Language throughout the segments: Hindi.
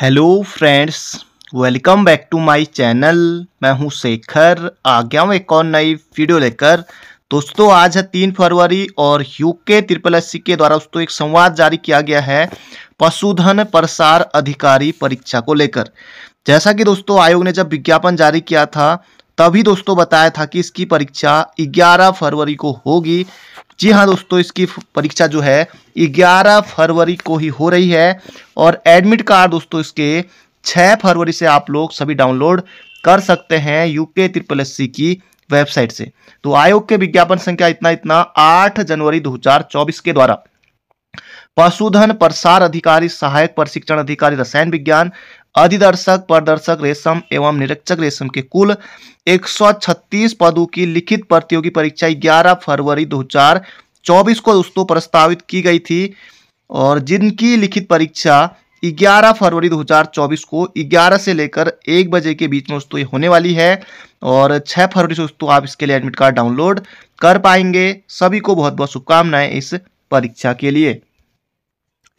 hello friends welcome back to my channel मैं हूं शेखर आ गया हूं एक और नई वीडियो लेकर दोस्तों आज है तीन फरवरी और यूके ट्रिपल एस के द्वारा दोस्तों एक संवाद जारी किया गया है पशुधन प्रसार अधिकारी परीक्षा को लेकर जैसा कि दोस्तों आयोग ने जब विज्ञापन जारी किया था तभी दोस्तों बताया था कि इसकी परीक्षा ग्यारह फरवरी को होगी जी हाँ दोस्तों इसकी परीक्षा जो है 11 फरवरी को ही हो रही है और एडमिट कार्ड दोस्तों इसके 6 फरवरी से आप लोग सभी डाउनलोड कर सकते हैं यूके ट्रिपल एस की वेबसाइट से तो आयोग के विज्ञापन संख्या इतना इतना 8 जनवरी 2024 के द्वारा पशुधन प्रसार अधिकारी सहायक प्रशिक्षण अधिकारी रसायन विज्ञान अधिदर्शक प्रदर्शक रेशम एवं निरीक्षक रेशम के कुल 136 पदों की लिखित प्रतियोगी परीक्षा 11 फरवरी 2024 को दोस्तों प्रस्तावित की गई थी और जिनकी लिखित परीक्षा 11 फरवरी 2024 को 11 से लेकर 1 बजे के बीच में दोस्तों ये होने वाली है और 6 फरवरी से दोस्तों आप इसके लिए एडमिट कार्ड डाउनलोड कर पाएंगे सभी को बहुत बहुत शुभकामनाएं इस परीक्षा के लिए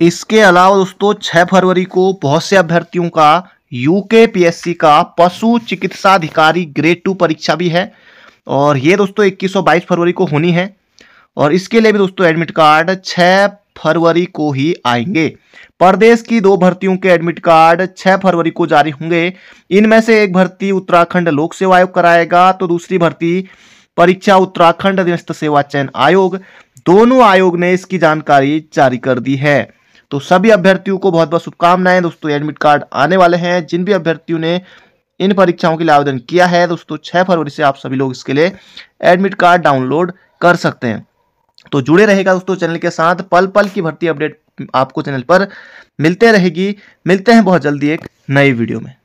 इसके अलावा दोस्तों छह फरवरी को बहुत से अभ्यर्थियों का यूके पीएससी का पशु चिकित्सा अधिकारी ग्रेड टू परीक्षा भी है और ये दोस्तों 21 और 22 फरवरी को होनी है और इसके लिए भी दोस्तों एडमिट कार्ड 6 फरवरी को ही आएंगे प्रदेश की दो भर्तियों के एडमिट कार्ड 6 फरवरी को जारी होंगे इनमें से एक भर्ती उत्तराखंड लोक सेवा आयोग कराएगा तो दूसरी भर्ती परीक्षा उत्तराखंड अधीनस्थ सेवा चयन आयोग दोनों आयोग ने इसकी जानकारी जारी कर दी है तो सभी अभ्यर्थियों को बहुत बहुत शुभकामनाएं दोस्तों एडमिट कार्ड आने वाले हैं जिन भी अभ्यर्थियों ने इन परीक्षाओं के लिए आवेदन किया है दोस्तों छः फरवरी से आप सभी लोग इसके लिए एडमिट कार्ड डाउनलोड कर सकते हैं तो जुड़े रहेगा दोस्तों चैनल के साथ पल पल की भर्ती अपडेट आपको चैनल पर मिलते रहेगी मिलते हैं बहुत जल्दी एक नई वीडियो में